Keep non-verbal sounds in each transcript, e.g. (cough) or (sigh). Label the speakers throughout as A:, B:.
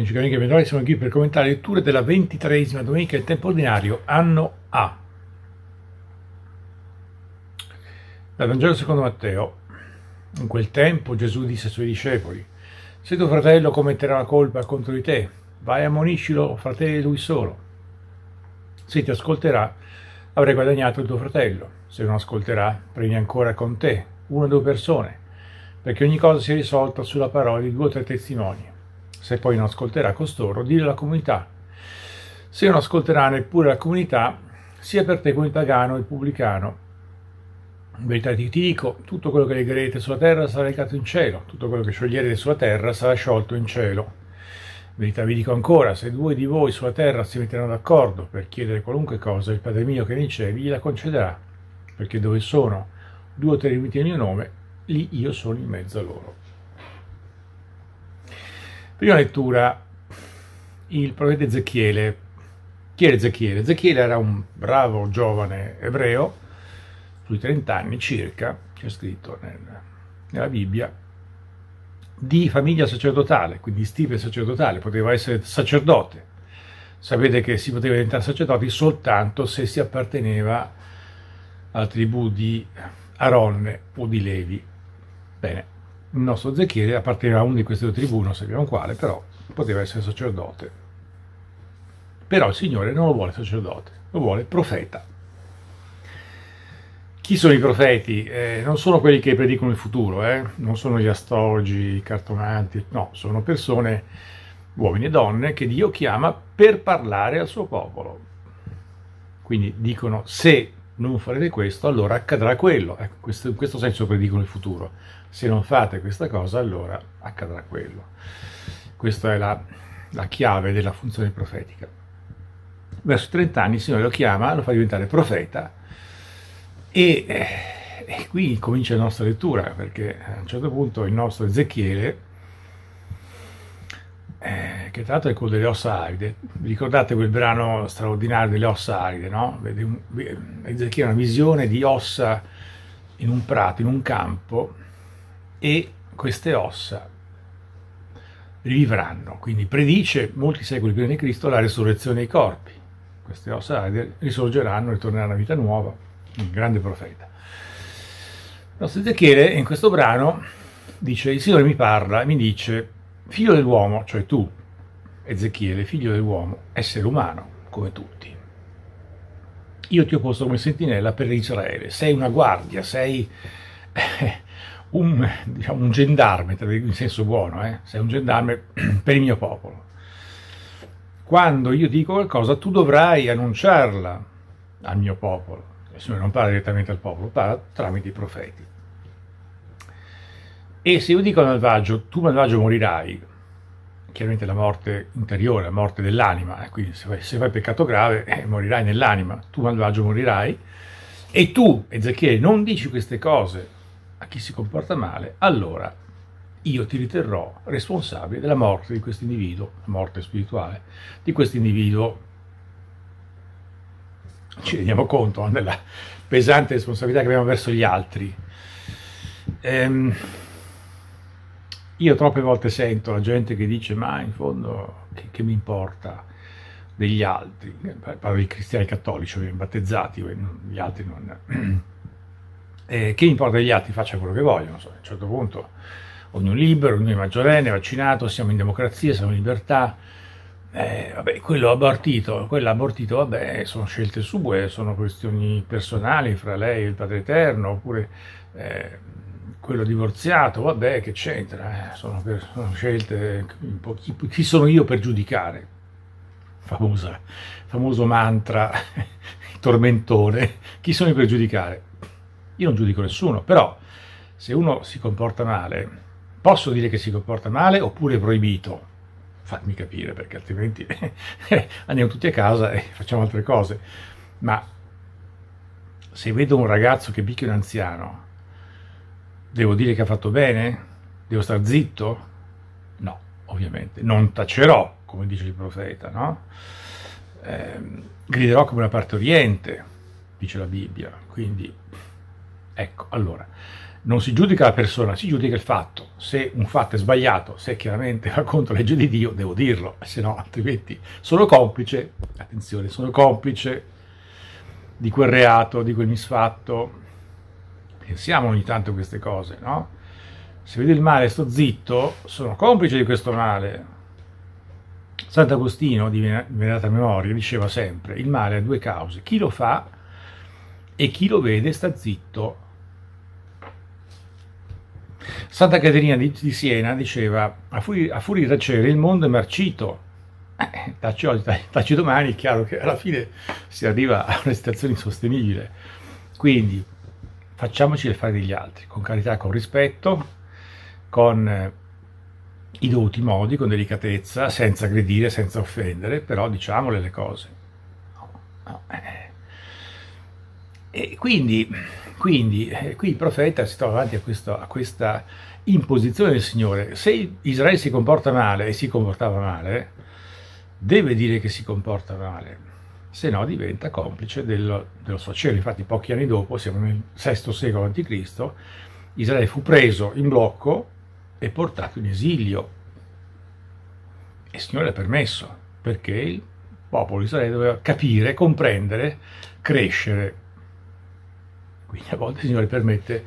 A: Cari amiche e bentornati, siamo qui per commentare le letture della ventitreesima domenica del tempo ordinario, anno A. Dal Vangelo secondo Matteo. In quel tempo Gesù disse ai suoi discepoli, se tuo fratello commetterà la colpa contro di te, vai a ammoniscilo fratello e lui solo. Se ti ascolterà, avrai guadagnato il tuo fratello. Se non ascolterà, prendi ancora con te una o due persone, perché ogni cosa sia risolta sulla parola di due o tre testimoni se poi non ascolterà costoro, dire alla comunità. Se non ascolterà neppure la comunità, sia per te come pagano e pubblicano. In verità ti dico, tutto quello che legherete sulla terra sarà legato in cielo, tutto quello che scioglierete sulla terra sarà sciolto in cielo. In verità vi dico ancora, se due di voi sulla terra si metteranno d'accordo per chiedere qualunque cosa, il Padre mio che ne nei gliela concederà, perché dove sono due o tre riuniti nel mio nome, lì io sono in mezzo a loro. Prima lettura, il profeta Ezechiele. Chi era Ezechiele? Ezechiele era un bravo giovane ebreo, sui 30 anni circa, c'è scritto nel, nella Bibbia, di famiglia sacerdotale, quindi stile sacerdotale, poteva essere sacerdote. Sapete che si poteva diventare sacerdoti soltanto se si apparteneva alla tribù di Aronne o di Levi. Bene, il nostro Zecchiele apparteneva a una di queste due tribù, non sappiamo quale, però poteva essere sacerdote. Però il Signore non lo vuole sacerdote, lo vuole profeta. Chi sono i profeti? Eh, non sono quelli che predicono il futuro, eh? non sono gli astrologi, i cartonanti, no, sono persone, uomini e donne, che Dio chiama per parlare al suo popolo. Quindi dicono se non farete questo, allora accadrà quello. Ecco, questo, in questo senso predicono il futuro. Se non fate questa cosa, allora accadrà quello. Questa è la, la chiave della funzione profetica. Verso i 30 anni il Signore lo chiama, lo fa diventare profeta e, eh, e qui comincia la nostra lettura, perché a un certo punto il nostro Ezechiele eh, che tra l'altro è quello delle ossa aride. Ricordate quel brano straordinario delle ossa aride, no? Ezechiele ha una visione di ossa in un prato, in un campo, e queste ossa rivivranno. Quindi predice molti secoli prima di Cristo la resurrezione dei corpi. Queste ossa aride risorgeranno, ritorneranno a vita nuova. Un grande profeta. Il nostro Ezechiele in questo brano dice, il Signore mi parla e mi dice Figlio dell'uomo, cioè tu, Ezechiele, figlio dell'uomo, essere umano, come tutti. Io ti ho posto come sentinella per Israele, sei una guardia, sei eh, un, diciamo, un gendarme, in senso buono, eh? sei un gendarme (clears throat) per il mio popolo. Quando io dico qualcosa, tu dovrai annunciarla al mio popolo. Nessuno non parla direttamente al popolo, parla tramite i profeti. E se io dico al malvagio, tu malvagio morirai, chiaramente la morte interiore, la morte dell'anima, eh, quindi se fai, se fai, peccato grave eh, morirai nell'anima, tu malvagio morirai, e tu, Ezechiele, non dici queste cose a chi si comporta male, allora io ti riterrò responsabile della morte di questo individuo, la morte spirituale di questo individuo. Ci rendiamo conto eh, della pesante responsabilità che abbiamo verso gli altri. Ehm, io troppe volte sento la gente che dice ma in fondo che, che mi importa degli altri, parlo di cristiani cattolici, battezzati, gli altri non... Eh, eh, che importa degli altri, faccia quello che vogliono, so, a un certo punto ognuno libero, ognuno è maggiorenne, vaccinato, siamo in democrazia, siamo in libertà, eh, vabbè, quello abortito, quello abortito, vabbè, sono scelte sue, sono questioni personali fra lei e il Padre Eterno, oppure... Eh, quello divorziato, vabbè, che c'entra, eh, sono, per, sono scelte, chi, chi, sono io per giudicare? Famosa, famoso mantra, (laughs) tormentone, chi sono io per giudicare? Io non giudico nessuno, però se uno si comporta male, posso dire che si comporta male oppure è proibito? Fatemi capire, perché altrimenti (laughs) andiamo tutti a casa e facciamo altre cose. Ma se vedo un ragazzo che picchia un anziano, Devo dire che ha fatto bene? Devo star zitto? No, ovviamente. Non tacerò, come dice il profeta, no? Eh, griderò come una parte oriente, dice la Bibbia. Quindi, ecco, allora, non si giudica la persona, si giudica il fatto. Se un fatto è sbagliato, se chiaramente va contro la legge di Dio, devo dirlo, se no altrimenti sono complice, attenzione, sono complice di quel reato, di quel misfatto, pensiamo ogni tanto a queste cose, no? Se vedo il male e sto zitto, sono complice di questo male. Sant'Agostino, di venerata memoria, diceva sempre, il male ha due cause, chi lo fa e chi lo vede sta zitto. Santa Caterina di, di Siena diceva, a furia, a furia di tacere il mondo è marcito, eh, tacci oggi, tacci domani, è chiaro che alla fine si arriva a una situazione insostenibile. Quindi facciamoci le fare degli altri, con carità, con rispetto, con eh, i dovuti modi, con delicatezza, senza aggredire, senza offendere, però diciamole le cose. Eh. E quindi, quindi eh, qui il profeta si trova davanti a, questo, a questa imposizione del Signore. Se Israele si comporta male e si comportava male, deve dire che si comporta male se no diventa complice del, dello sfacelo. Infatti pochi anni dopo, siamo nel VI secolo a.C., Israele fu preso in blocco e portato in esilio. E il Signore l'ha permesso, perché il popolo di Israele doveva capire, comprendere, crescere. Quindi a volte il Signore permette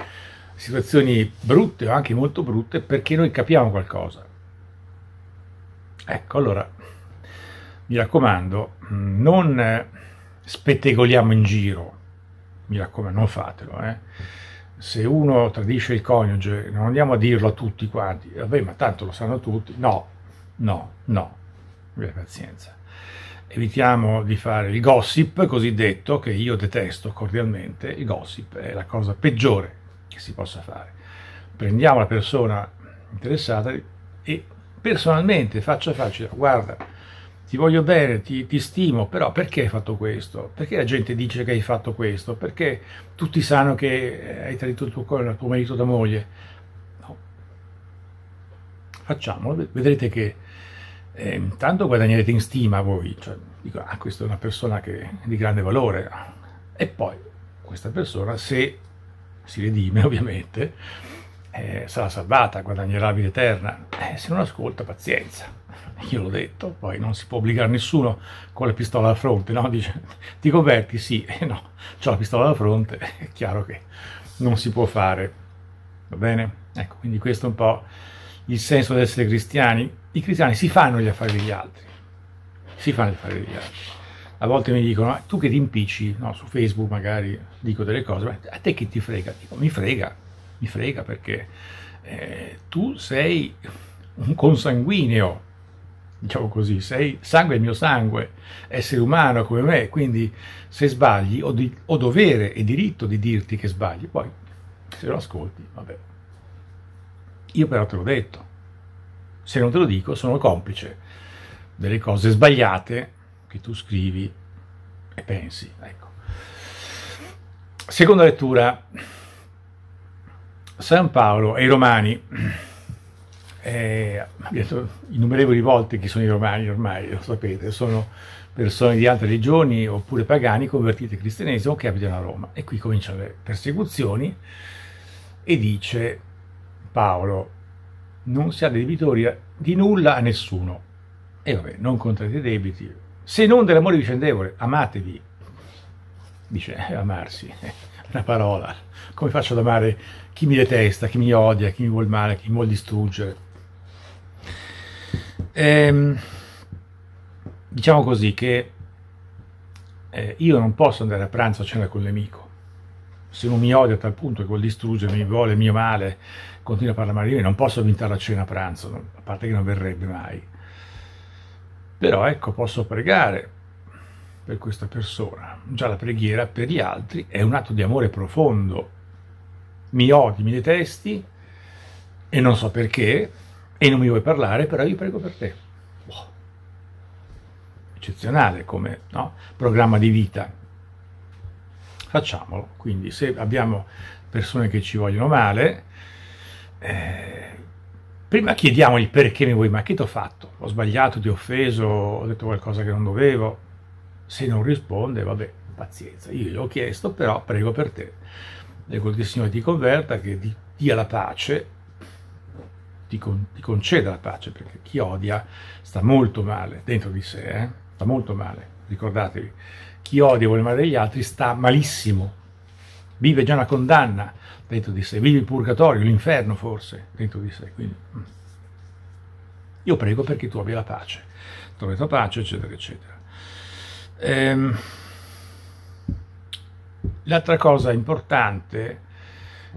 A: situazioni brutte o anche molto brutte perché noi capiamo qualcosa. Ecco, allora mi raccomando, non spettegoliamo in giro, mi raccomando, non fatelo, eh. Se uno tradisce il coniuge, non andiamo a dirlo a tutti quanti, vabbè, ma tanto lo sanno tutti. No, no, no, abbia pazienza. Evitiamo di fare il gossip cosiddetto, che io detesto cordialmente. Il gossip è la cosa peggiore che si possa fare. Prendiamo la persona interessata e personalmente, faccia faccia, guarda, ti voglio bene, ti, ti, stimo, però perché hai fatto questo? Perché la gente dice che hai fatto questo? Perché tutti sanno che eh, hai tradito il tuo, il tuo marito da moglie? No. Facciamolo, vedrete che eh, intanto guadagnerete in stima voi, cioè dico, ah, questa è una persona che è di grande valore, e poi questa persona, se si redime (laughs) ovviamente, eh, sarà salvata, guadagnerà la vita eterna, eh, se non ascolta pazienza. Io l'ho detto, poi non si può obbligare nessuno con la pistola alla fronte, no? Dice, ti converti? Sì, eh (laughs) no, ho la pistola alla fronte, (laughs) è chiaro che non si può fare, va bene? Ecco, quindi questo è un po' il senso di essere cristiani. I cristiani si fanno gli affari degli altri, si fanno gli affari degli altri. A volte mi dicono, ah, tu che ti impicci, no, su Facebook magari dico delle cose, ma a te che ti frega? Dico, mi frega, mi frega perché eh, tu sei un consanguineo diciamo così, sei sangue è il mio sangue, essere umano come me, quindi se sbagli ho, di, ho dovere e diritto di dirti che sbagli, poi se lo ascolti, vabbè. Io però te l'ho detto, se non te lo dico sono complice delle cose sbagliate che tu scrivi e pensi, ecco. Seconda lettura, San Paolo e i Romani eh, detto innumerevoli volte chi sono i romani ormai, lo sapete, sono persone di altre regioni oppure pagani convertiti al cristianesimo che abitano a Roma. E qui cominciano le persecuzioni e dice Paolo, non siate debitori di nulla a nessuno. E vabbè, non contate i debiti, se non dell'amore vicendevole, amatevi. Dice, eh, amarsi, (laughs) una parola. Come faccio ad amare chi mi detesta, chi mi odia, chi mi vuole male, chi mi vuole distruggere? Ehm, diciamo così che eh, io non posso andare a pranzo a cena con l'amico. Se non mi odia a tal punto che vuol distruggermi, vuole mio male, continua a parlare di me, non posso invitare a cena a pranzo, a parte che non verrebbe mai. Però ecco, posso pregare per questa persona. Già la preghiera per gli altri è un atto di amore profondo. Mi odi, mi detesti e non so perché, e non mi vuoi parlare, però io prego per te. Oh. Eccezionale come no? programma di vita. Facciamolo. Quindi se abbiamo persone che ci vogliono male, eh, prima chiediamogli perché mi vuoi, ma che ti ho fatto? Ho sbagliato, ti ho offeso, ho detto qualcosa che non dovevo. Se non risponde, vabbè, pazienza. Io gli ho chiesto, però prego per te. E che il Signore ti converta, che ti dia la pace ti, con, ti conceda la pace, perché chi odia sta molto male dentro di sé, eh? sta molto male, ricordatevi. Chi odia e vuole male degli altri sta malissimo, vive già una condanna dentro di sé, vive il purgatorio, l'inferno forse dentro di sé. Quindi, mm. io prego perché tu abbia la pace, trovi la pace, eccetera, eccetera. Ehm, L'altra cosa importante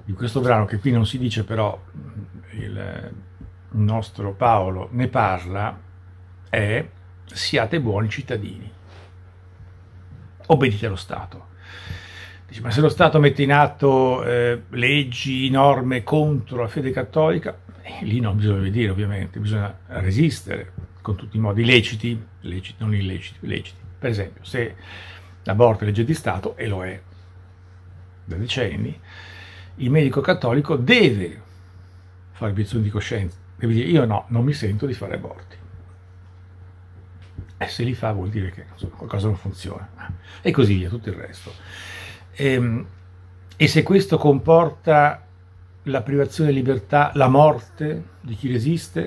A: di questo brano, che qui non si dice però mm, il, nostro Paolo ne parla è siate buoni cittadini, obbedite allo Stato. Dice, ma se lo Stato mette in atto eh, leggi, norme contro la fede cattolica, eh, lì non bisogna vedere ovviamente, bisogna resistere con tutti i modi leciti, leciti non illeciti, leciti. Per esempio, se l'aborto è legge di Stato, e lo è da decenni, il medico cattolico deve fare obiezione di coscienza, Devi dire, io no, non mi sento di fare aborti. E se li fa vuol dire che so, qualcosa non funziona. Eh. E così via, tutto il resto. E, ehm, e se questo comporta la privazione di libertà, la morte di chi resiste,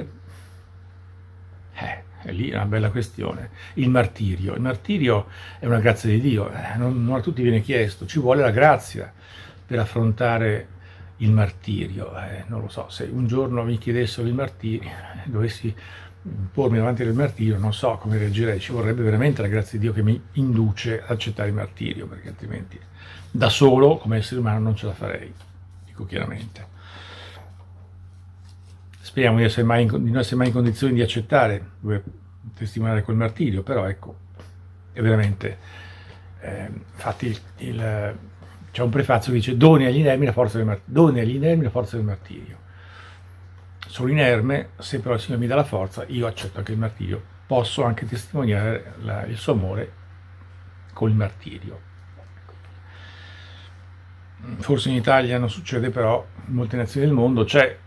A: eh, è lì una bella questione. Il martirio. Il martirio è una grazia di Dio, eh, non, non a tutti viene chiesto, ci vuole la grazia per affrontare il martirio. Eh, non lo so, se un giorno mi chiedessero il martirio, eh, dovessi pormi davanti al martirio, non so come reagirei, ci vorrebbe veramente la grazia di Dio che mi induce ad accettare il martirio, perché altrimenti da solo come essere umano non ce la farei, dico chiaramente. Speriamo di, essere mai in, di non essere mai in condizioni di accettare, dove testimoniare quel martirio, però ecco, è veramente... Eh, infatti il, il c'è un prefazio che dice doni agli inermi la forza del martirio, doni agli inermi la forza del martirio. Sono inerme, se però il Signore mi dà la forza, io accetto anche il martirio. Posso anche testimoniare la, il suo amore col martirio. Forse in Italia non succede, però in molte nazioni del mondo c'è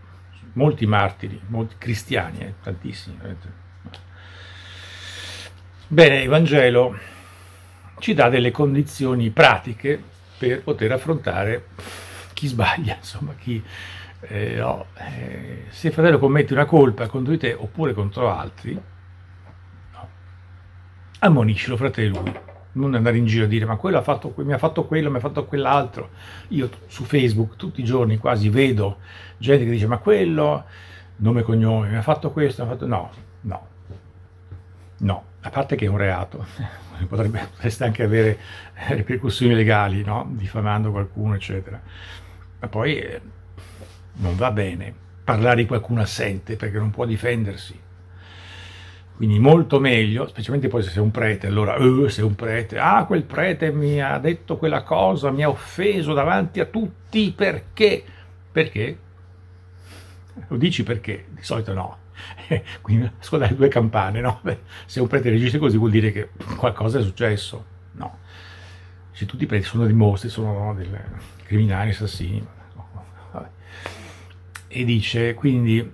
A: molti martiri, molti cristiani, eh, tantissimi. Bene, il Vangelo ci dà delle condizioni pratiche per poter affrontare chi sbaglia, (laughs) insomma, chi... Eh, no, eh, se il fratello commette una colpa contro di te oppure contro altri, no, ammoniscilo fratello lui. Non andare in giro a dire ma quello ha fatto, mi ha fatto quello, mi ha fatto quell'altro. Io su Facebook tutti i giorni quasi vedo gente che dice ma quello, nome e cognome, mi ha fatto questo, mi ha fatto... No, no, no, a parte che è un reato. (laughs) (laughs) potrebbe, anche avere eh, ripercussioni legali, no? diffamando qualcuno, eccetera. Ma poi eh, non va bene parlare di qualcuno assente perché non può difendersi. Quindi molto meglio, specialmente poi se sei un prete, allora, se uh, sei un prete, ah, quel prete mi ha detto quella cosa, mi ha offeso davanti a tutti, perché? Perché? Lo dici perché? Di solito no. (laughs) Quindi ascoltare due campane, no? Beh, se un prete registra così vuol dire che qualcosa è successo, no? Se tutti i preti sono dei mostri, sono dei criminali, assassini, vabbè. E dice, quindi,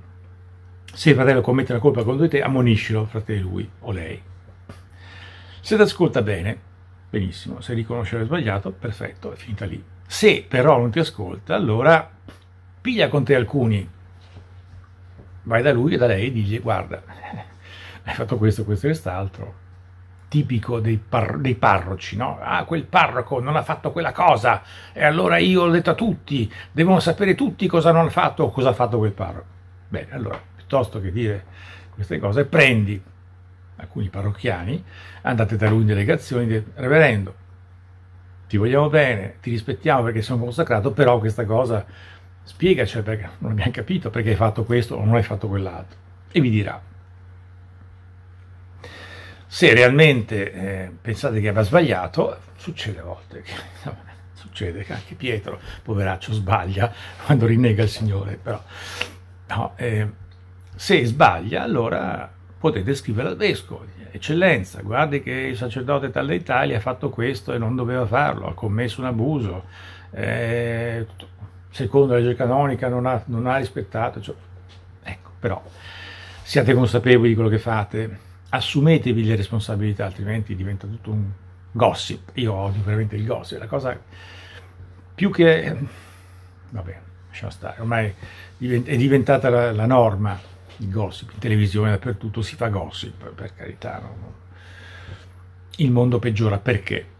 A: se il fratello commette la colpa contro di te, ammoniscilo, fratello lui o lei. Se ti ascolta bene, benissimo, se riconosce aver sbagliato, perfetto, è finita lì. Se però non ti ascolta, allora piglia con te alcuni vai da lui e da lei e digli guarda, (laughs) hai fatto questo, questo e quest'altro, tipico dei, par- dei, parroci, no? Ah, quel parroco non ha fatto quella cosa, e allora io l'ho detto a tutti, devono sapere tutti cosa non ha fatto o cosa ha fatto quel parroco. Bene, allora, piuttosto che dire queste cose, prendi alcuni parrocchiani, andate da lui in delegazione, dite, reverendo, ti vogliamo bene, ti rispettiamo perché sono consacrato, però questa cosa spiegaci cioè, perché non abbiamo capito perché hai fatto questo o non hai fatto quell'altro. E vi dirà. Se realmente eh, pensate che aveva sbagliato, succede a volte, che, succede che anche Pietro, poveraccio, sbaglia quando rinnega il Signore, però no, eh, se sbaglia allora potete scrivere al vescovo, eccellenza, guardi che il sacerdote tal d'Italia ha fatto questo e non doveva farlo, ha commesso un abuso, eh, tutto, secondo la legge canonica non ha, non ha rispettato, cioè, ecco, però siate consapevoli di quello che fate, assumetevi le responsabilità, altrimenti diventa tutto un gossip, io odio veramente il gossip, la cosa più che, vabbè, lasciamo stare, ormai è diventata la, la norma, il gossip, in televisione dappertutto si fa gossip, per carità, no? il mondo peggiora perché?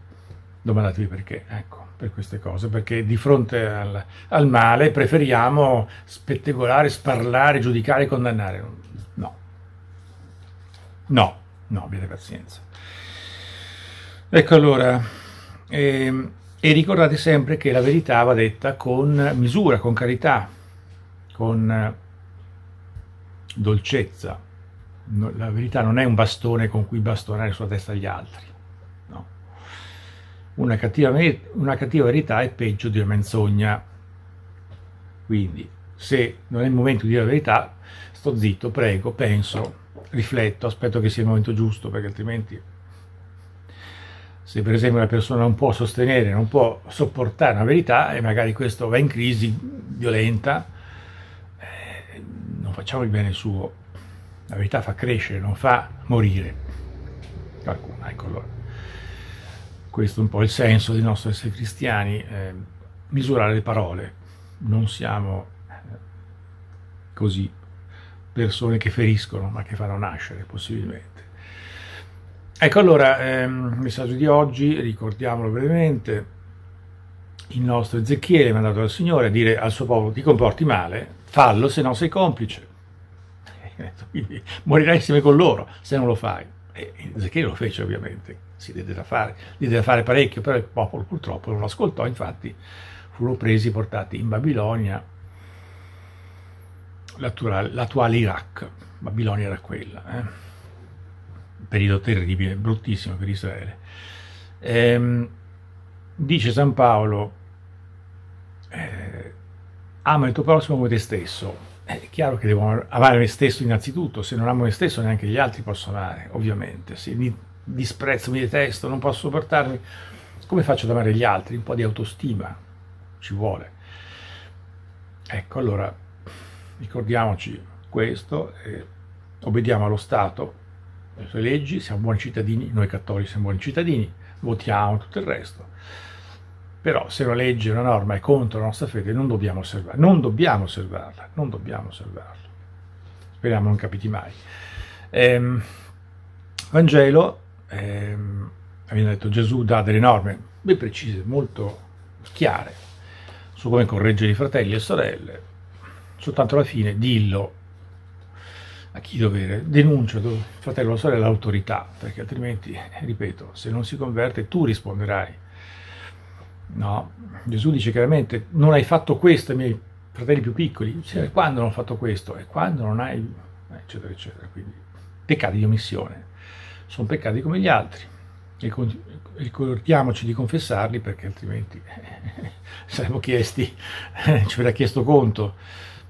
A: domandatevi perché, ecco, per queste cose, perché di fronte al, al male preferiamo spettegolare, sparlare, giudicare, condannare. No, no, no, abbiate pazienza. Ecco allora, e, ehm, e ricordate sempre che la verità va detta con misura, con carità, con dolcezza. No, la verità non è un bastone con cui bastonare sulla testa agli altri una cattiva, una cattiva verità è peggio di una menzogna. Quindi, se non è il momento di dire la verità, sto zitto, prego, penso, rifletto, aspetto che sia il momento giusto, perché altrimenti se per esempio una persona non può sostenere, non può sopportare una verità e magari questo va in crisi violenta, eh, non facciamo il bene suo. La verità fa crescere, non fa morire qualcuno. Ecco allora. Questo è un po' il senso del nostro essere cristiani, eh, misurare le parole. Non siamo eh, così persone che feriscono, ma che fanno nascere possibilmente. Ecco allora, ehm, il messaggio di oggi, ricordiamolo brevemente, il nostro Ezechiele è mandato dal Signore a dire al suo popolo ti comporti male, fallo se no sei complice, (laughs) quindi morirai insieme con loro se non lo fai. E Ezechiele lo fece ovviamente, si diede da fare, diede da fare parecchio, però il popolo purtroppo non lo ascoltò, infatti furono presi e portati in Babilonia, l'attuale Iraq, Babilonia era quella, eh? un periodo terribile, bruttissimo per Israele. Ehm, dice San Paolo, eh, ama il tuo prossimo come te stesso, eh, è chiaro che devo amare me stesso innanzitutto, se non amo me stesso neanche gli altri posso amare, ovviamente. Se mi disprezzo, mi detesto, non posso sopportarmi, come faccio ad amare gli altri? Un po' di autostima ci vuole. Ecco, allora ricordiamoci questo, eh, obbediamo allo Stato, le sue leggi, siamo buoni cittadini, noi cattolici siamo buoni cittadini, votiamo tutto il resto. Però se una legge, una norma è contro la nostra fede, non dobbiamo osservarla, non dobbiamo osservarla, non dobbiamo osservarla. Speriamo non capiti mai. Ehm, Vangelo, ehm, abbiamo detto Gesù dà delle norme ben precise, molto chiare, su come correggere i fratelli e sorelle, soltanto alla fine dillo a chi dovere, denuncia il fratello o la sorella all'autorità, perché altrimenti, ripeto, se non si converte tu risponderai No, Gesù dice chiaramente, non hai fatto questo ai miei fratelli più piccoli. Cioè, quando non ho fatto questo? E quando non hai... eccetera, eccetera. Quindi, peccati di omissione. Sono peccati come gli altri. E ricordiamoci di confessarli perché altrimenti eh, (laughs) saremmo chiesti, eh, (laughs) ci verrà chiesto conto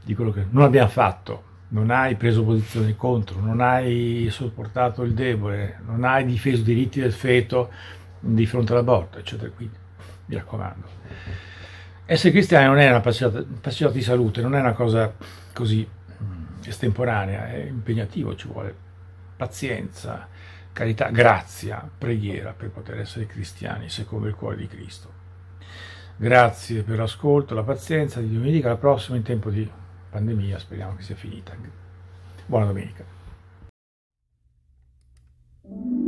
A: di quello che non abbiamo fatto non hai preso posizione contro, non hai sopportato il debole, non hai difeso i diritti del feto di fronte all'aborto, eccetera. Quindi mi raccomando. Essere cristiani non è una passione di salute, non è una cosa così mm, estemporanea, è impegnativo, ci vuole pazienza, carità, grazia, preghiera per poter essere cristiani secondo il cuore di Cristo. Grazie per l'ascolto, la pazienza, di domenica alla prossima in tempo di pandemia, speriamo che sia finita. Buona domenica.